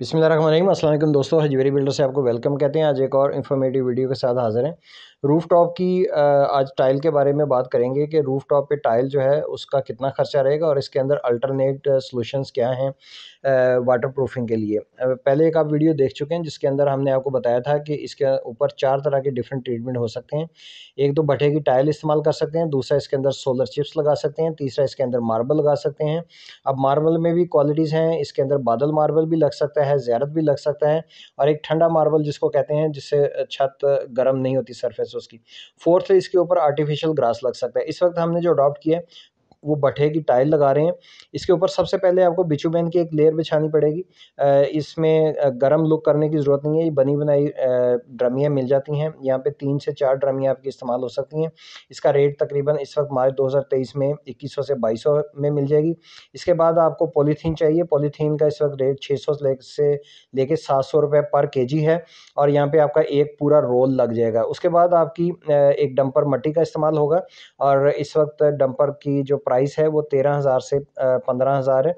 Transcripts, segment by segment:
बिसमिल असल दोस्तों हजवेरी बिल्डर से आपको वेलकम कहते हैं आज एक और इन्फॉर्मेटिव वीडियो के साथ हाज़िर हैं रूफ़ टॉप की आज टाइल के बारे में बात करेंगे कि रूफ़ टॉप पे टाइल जो है उसका कितना खर्चा रहेगा और इसके अंदर अल्टरनेट सॉल्यूशंस क्या हैं वाटर प्रूफिंग के लिए पहले एक आप वीडियो देख चुके हैं जिसके अंदर हमने आपको बताया था कि इसके ऊपर चार तरह के डिफरेंट ट्रीटमेंट हो सकते हैं एक तो भटे की टाइल इस्तेमाल कर सकते हैं दूसरा इसके अंदर सोलर चिप्स लगा सकते हैं तीसरा इसके अंदर मार्बल लगा सकते हैं अब मार्बल में भी क्वालिटीज़ हैं इसके अंदर बादल मार्बल भी लग सकता है है ज़्यारत भी लग सकता है और एक ठंडा मार्बल जिसको कहते हैं जिससे छत गर्म नहीं होती सरफेस उसकी फोर्थ इसके ऊपर आर्टिफिशियल ग्रास लग सकता है इस वक्त हमने जो अडॉप्ट किया है वो बठे की टाइल लगा रहे हैं इसके ऊपर सबसे पहले आपको बिचू की एक लेयर बिछानी पड़ेगी इसमें गर्म लुक करने की ज़रूरत नहीं है ये बनी बनाई ड्रमियाँ मिल जाती हैं यहाँ पर तीन से चार ड्रमियाँ आपकी इस्तेमाल हो सकती हैं इसका रेट तकरीबन इस वक्त मार्च दो में इक्कीस से बाईस में मिल जाएगी इसके बाद आपको पॉलीथीन चाहिए पॉलीथीन का इस वक्त रेट 600 ले से लेके सात सौ रुपये पर केजी है और यहाँ पे आपका एक पूरा रोल लग जाएगा उसके बाद आपकी एक डंपर मट्टी का इस्तेमाल होगा और इस वक्त डंपर की जो प्राइस प्राइस है वो तेरह हज़ार से पंद्रह हज़ार है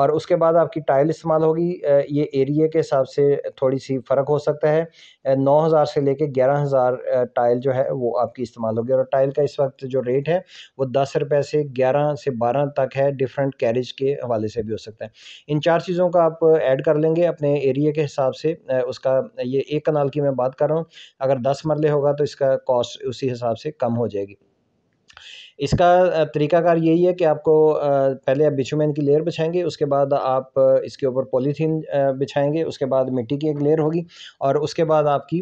और उसके बाद आपकी टाइल इस्तेमाल होगी ये एरिए के हिसाब से थोड़ी सी फ़र्क हो सकता है नौ हज़ार से लेके ग्यारह हज़ार टाइल जो है वो आपकी इस्तेमाल होगी और टाइल का इस वक्त जो रेट है वो दस रुपए से ग्यारह से बारह तक है डिफरेंट कैरेज के हवाले से भी हो सकता है इन चार चीज़ों का आप ऐड कर लेंगे अपने एरिए के हिसाब से उसका ये एक कनाल की मैं बात कर रहा हूँ अगर दस मरले होगा तो इसका कॉस्ट उसी हिसाब से कम हो जाएगी इसका तरीकाकार यही है कि आपको पहले आप बिछुमेन की लेयर बिछाएंगे उसके बाद आप इसके ऊपर पॉलीथीन बिछाएंगे उसके बाद मिट्टी की एक लेयर होगी और उसके बाद आपकी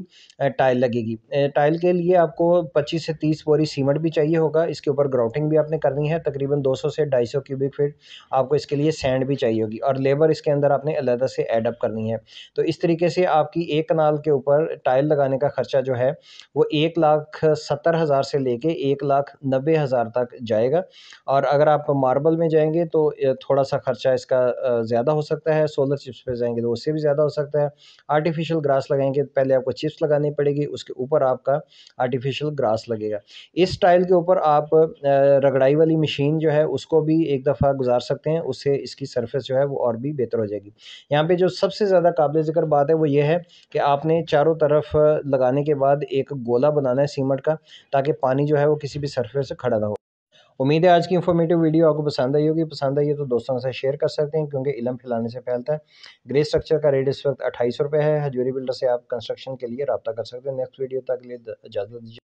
टाइल लगेगी टाइल के लिए आपको पच्चीस से तीस बोरी सीमेंट भी चाहिए होगा इसके ऊपर ग्राउटिंग भी आपने करनी है तकरीबन दो से ढाई क्यूबिक फीट आपको इसके लिए सैंड भी चाहिए होगी और लेबर इसके अंदर आपने अलहदा से एडअप करनी है तो इस तरीके से आपकी एक कनाल के ऊपर टाइल लगाने का खर्चा जो है वो एक लाख सत्तर हज़ार से लेके एक लाख नब्बे हज़ार हज़ार तक जाएगा और अगर आप मार्बल में जाएंगे तो थोड़ा सा ख़र्चा इसका ज़्यादा हो सकता है सोलर चिप्स पे जाएंगे तो उससे भी ज़्यादा हो सकता है आर्टिफिशियल ग्रास लगाएंगे तो पहले आपको चिप्स लगानी पड़ेगी उसके ऊपर आपका आर्टिफिशियल ग्रास लगेगा इस टाइल के ऊपर आप रगड़ाई वाली मशीन जो है उसको भी एक दफ़ा गुजार सकते हैं उससे इसकी सरफेस जो है वो और भी बेहतर हो जाएगी यहाँ पर जो सबसे ज़्यादा काबिल ज़िक्र बात है वो ये है कि आपने चारों तरफ लगाने के बाद एक गोला बनाना है सीमेंट का ताकि पानी जो है वो किसी भी सरफेस से खड़ा ना हो उम्मीद है आज की इन्फॉर्मेटिव वीडियो आपको पसंद आई होगी पसंद आई है तो दोस्तों के साथ शेयर कर सकते हैं क्योंकि इलम फैलाने से फैलता है ग्रे स्ट्रक्चर का रेट इस वक्त अट्ठाईस रुपये है हजूरी बिल्डर से आप कंस्ट्रक्शन के लिए रबा कर सकते हैं नेक्स्ट वीडियो तक लिए इजाज़त दीजिए